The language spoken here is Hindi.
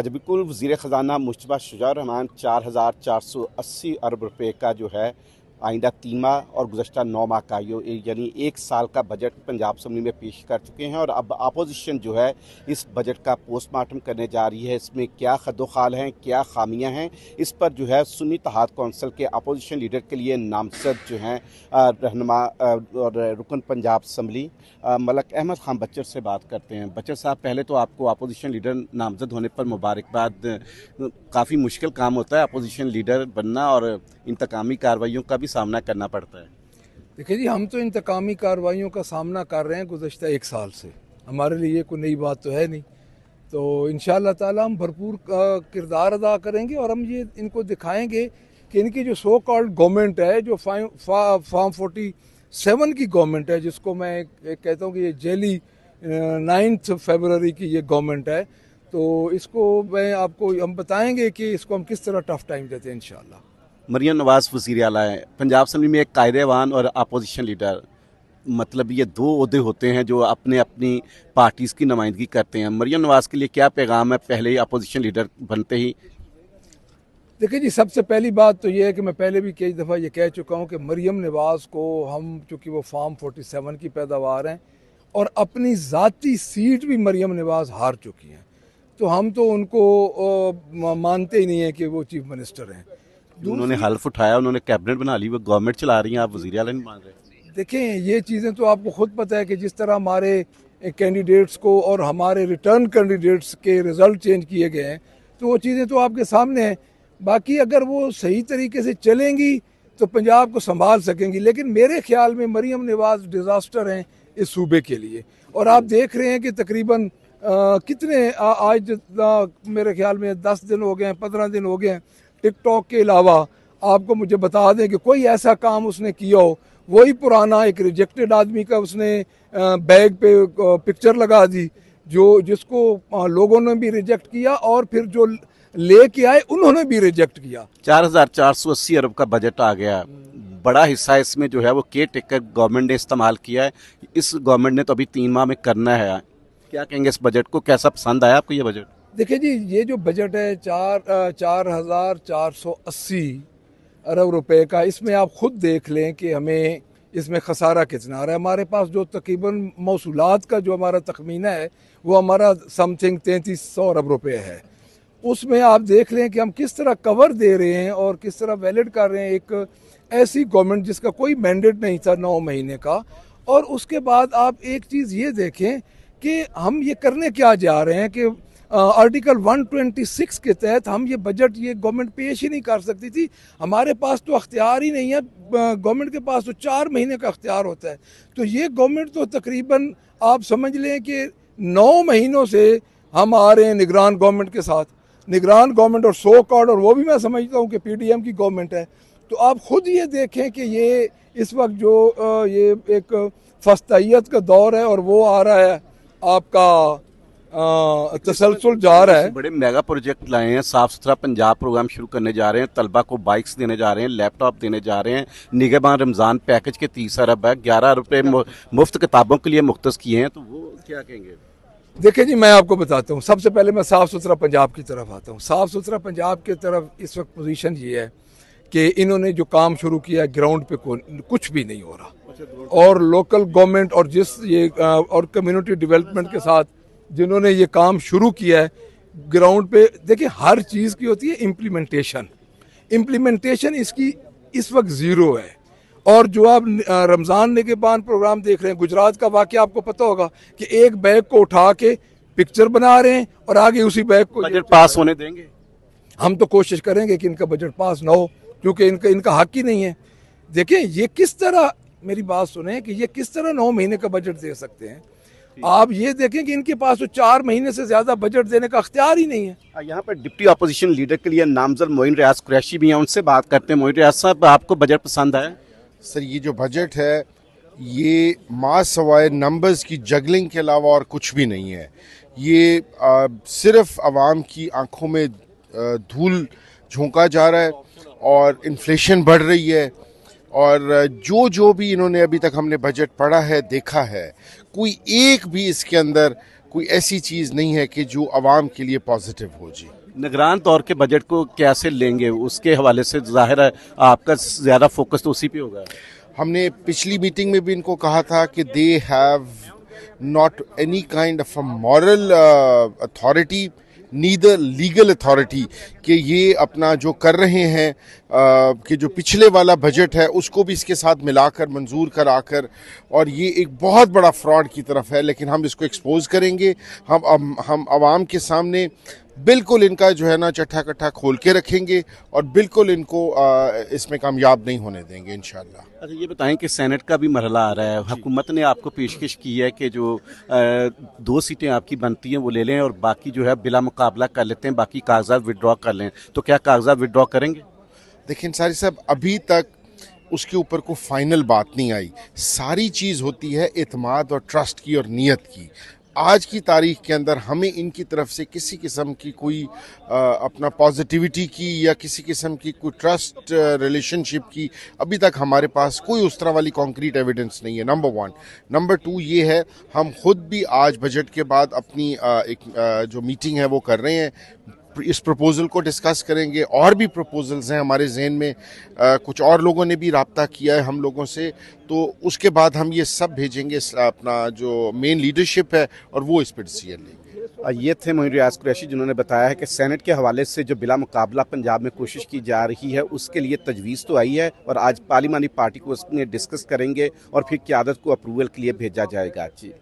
अजबिकुल वजीर ख़जाना मुशतबा शुजा रहमान चार हज़ार चार सौ अस्सी अरब रुपये का जो है आइंदा तीन माह और गुजशत नौ माह का यानी एक साल का बजट पंजाब असम्बली में पेश कर चुके हैं और अब अपोजिशन जो है इस बजट का पोस्टमार्टम करने जा रही है इसमें क्या खदोखाल हैं क्या खामियां हैं इस पर जो है सुन्नी तहाद कौंसिल के अपोजिशन लीडर के लिए नामसद जो हैं रहनमा और रुकन पंजाब असम्बली मलक अहमद खान बच्चर से बात करते हैं बच्चर साहब पहले तो आपको अपोजिशन लीडर नामजद होने पर मुबारकबाद काफ़ी मुश्किल काम होता है अपोजिशन लीडर बनना और इंतकामी कार्रवाइयों का भी सामना करना पड़ता है देखिए जी हम तो इंतकामी कार्रवाइयों का सामना कर रहे हैं गुजशत एक साल से हमारे लिए कोई नई बात तो है नहीं तो इन ताला हम भरपूर किरदार अदा करेंगे और हम ये इनको दिखाएंगे कि इनकी जो सो कॉल्ड गवर्नमेंट है जो फॉर्म फोटी फोर्टी सेवन की गवर्नमेंट है जिसको मैं एक, कहता हूँ कि ये जेली नाइन्थ फेबररी की ये गवर्नमेंट है तो इसको मैं आपको हम बताएंगे कि इसको हम किस तरह टफ टाइम देते हैं इन मरियम नवाज़ वजीर अला है पंजाब असम्बली में एक कायदेवान और अपोजिशन लीडर मतलब ये दो अहदे होते हैं जो अपने अपनी पार्टीज़ की नुमाइंदगी करते हैं मरियम नवाज़ के लिए क्या पैगाम है पहले ही अपोजिशन लीडर बनते ही देखिए जी सबसे पहली बात तो ये है कि मैं पहले भी कई दफ़ा ये कह चुका हूँ कि मरियम नवाज़ को हम चूँकि वो फार्म सेवन की पैदावार हैं और अपनी ज़ाती सीट भी मरियम नवाज़ हार चुकी हैं तो हम तो उनको मानते ही नहीं हैं कि वो चीफ़ मिनिस्टर हैं उन्होंने हल्फ उठाया उन्होंने कैबिनेट बना ली वो गवर्नमेंट चला रही है आप वजी अला नहीं मान रहे देखें ये चीज़ें तो आपको खुद पता है कि जिस तरह हमारे कैंडिडेट्स को और हमारे रिटर्न कैंडिडेट्स के रिज़ल्ट चेंज किए गए हैं तो वो चीज़ें तो आपके सामने हैं बाकी अगर वो सही तरीके से चलेंगी तो पंजाब को संभाल सकेंगी लेकिन मेरे ख्याल में मरीम नवाज डिज़ास्टर हैं इस सूबे के लिए और आप देख रहे हैं कि तकरीबन कितने आ, आज मेरे ख्याल में दस दिन हो गए हैं पंद्रह दिन हो गए हैं टिकटॉक के अलावा आपको मुझे बता दें कि कोई ऐसा काम उसने किया हो वही पुराना एक रिजेक्टेड आदमी का उसने बैग पे पिक्चर लगा दी जो जिसको लोगों ने भी रिजेक्ट किया और फिर जो लेके आए उन्होंने भी रिजेक्ट किया चार हजार चार सौ अस्सी अरब का बजट आ गया बड़ा हिस्सा इसमें जो है वो के टेकर गवर्नमेंट ने इस्तेमाल किया है इस गवर्नमेंट ने तो अभी तीन माह में करना है क्या कहेंगे इस बजट को कैसा पसंद आया आपको ये बजट देखिए जी ये जो बजट है चार चार हज़ार चार सौ अस्सी अरब रुपए का इसमें आप ख़ुद देख लें कि हमें इसमें खसारा कितना आ रहा है हमारे पास जो तकरीबन मौसूलत का जो हमारा तखमीना है वो हमारा समथिंग तैंतीस सौ अरब रुपये है उसमें आप देख लें कि हम किस तरह कवर दे रहे हैं और किस तरह वैलिड कर रहे हैं एक ऐसी गवर्नमेंट जिसका कोई मैंडेट नहीं था नौ महीने का और उसके बाद आप एक चीज़ ये देखें कि हम ये करने क्या जा रहे हैं कि आर्टिकल 126 के तहत हम ये बजट ये गवर्नमेंट पेश ही नहीं कर सकती थी हमारे पास तो अख्तियार ही नहीं है गवर्नमेंट के पास तो चार महीने का अख्तियार होता है तो ये गवर्नमेंट तो तकरीबन आप समझ लें कि नौ महीनों से हम आ रहे हैं निगरान गवर्नमेंट के साथ निगरान गवर्नमेंट और सो कार्ड और वो भी मैं समझता हूँ कि पी की गवर्नमेंट है तो आप खुद ये देखें कि ये इस वक्त जो ये एक फस्तियत का दौर है और वो आ रहा है आपका तसलसल जा रहा है बड़े मेगा प्रोजेक्ट लाए हैं साफ सुथरा पंजाब प्रोग्राम शुरू करने जा रहे हैं तलबा को बाइक्स देने जा रहे हैं लैपटॉप देने जा रहे हैं निगमान रमज़ान पैकेज के तीस अरब है ग्यारह रुपये मुफ्त किताबों के लिए मुख्त किए हैं तो वो क्या कहेंगे देखिए जी मैं आपको बताता हूँ सबसे पहले मैं साफ़ सुथरा पंजाब की तरफ आता हूँ साफ़ सुथरा पंजाब की तरफ इस वक्त पोजीशन ये है कि इन्होंने जो काम शुरू किया ग्राउंड पे कुछ भी नहीं हो रहा अच्छा, और लोकल गवर्नमेंट और जिस ये और कम्युनिटी डेवलपमेंट के साथ जिन्होंने ये काम शुरू किया है ग्राउंड पे देखिए हर चीज़ की होती है इम्प्लीमेंटेशन इम्प्लीमेंटेशन इसकी इस वक्त ज़ीरो है और जो आप रमज़ान बाद प्रोग्राम देख रहे हैं गुजरात का वाक्य आपको पता होगा कि एक बैग को उठा के पिक्चर बना रहे हैं और आगे उसी बैग को बजट पास होने देंगे हम तो कोशिश करेंगे कि इनका बजट पास ना हो क्योंकि इनका इनका हक ही नहीं है देखें ये किस तरह मेरी बात सुने कि ये किस तरह नौ महीने का बजट दे सकते हैं आप ये देखें कि इनके पास तो चार महीने से ज्यादा बजट देने का अख्तियार ही नहीं है यहाँ पर डिप्टी अपोजिशन लीडर के लिए नामजद मोइन रियाज कुरैशी भी हैं उनसे बात करते हैं मोइन रियाज साहब आपको बजट पसंद आया सर ये जो बजट है ये माँ सवाए नंबर्स की जगलिंग के अलावा और कुछ भी नहीं है ये सिर्फ आवाम की आंखों में धूल झोंका जा रहा है और इन्फ्लेशन बढ़ रही है और जो जो भी इन्होंने अभी तक हमने बजट पढ़ा है देखा है कोई एक भी इसके अंदर कोई ऐसी चीज़ नहीं है कि जो आवाम के लिए पॉजिटिव हो जी निगरान तौर के बजट को कैसे लेंगे उसके हवाले से जाहिर है आपका ज़्यादा फोकस तो उसी पे होगा हमने पिछली मीटिंग में भी इनको कहा था कि they have not any kind of a moral authority neither legal authority कि ये अपना जो कर रहे हैं कि जो पिछले वाला बजट है उसको भी इसके साथ मिलाकर मंजूर कराकर और ये एक बहुत बड़ा फ्रॉड की तरफ है लेकिन हम इसको एक्सपोज करेंगे हम हम आवाम के सामने बिल्कुल इनका जो है ना चट्ठा कट्ठा खोल के रखेंगे और बिल्कुल इनको इसमें कामयाब नहीं होने देंगे इन अच्छा ये बताएं कि सेनेट का भी मरला आ रहा है हुकूमत ने आपको पेशकश की है कि जो दो सीटें आपकी बनती हैं वो ले लें और बाकी जो है बिला मुकाबला कर लेते हैं बाकी कागजात विड्रॉ कर लें तो क्या कागजात विदड्रॉ करेंगे देखिए सारी साहब अभी तक उसके ऊपर को फाइनल बात नहीं आई सारी चीज़ होती है अतमाद और ट्रस्ट की और नीयत की आज की तारीख के अंदर हमें इनकी तरफ से किसी किस्म की कोई आ, अपना पॉजिटिविटी की या किसी किस्म की कोई ट्रस्ट रिलेशनशिप की अभी तक हमारे पास कोई उस तरह वाली कॉन्क्रीट एविडेंस नहीं है नंबर वन नंबर टू ये है हम खुद भी आज बजट के बाद अपनी आ, एक आ, जो मीटिंग है वो कर रहे हैं इस प्रपोज़ल को डिस्कस करेंगे और भी प्रपोजल्स हैं हमारे जहन में आ, कुछ और लोगों ने भी रबता किया है हम लोगों से तो उसके बाद हम ये सब भेजेंगे अपना जो मेन लीडरशिप है और वो इस पर डिसीजन लेंगे ये थे मोहन रियाज कुरैशी जिन्होंने बताया है कि सेनेट के हवाले से जो बिला मुकाबला पंजाब में कोशिश की जा रही है उसके लिए तजवीज़ तो आई है और आज पार्लिमानी पार्टी को उसमें डिस्कस करेंगे और फिर क्यादत को अप्रूवल के लिए भेजा जाएगा जी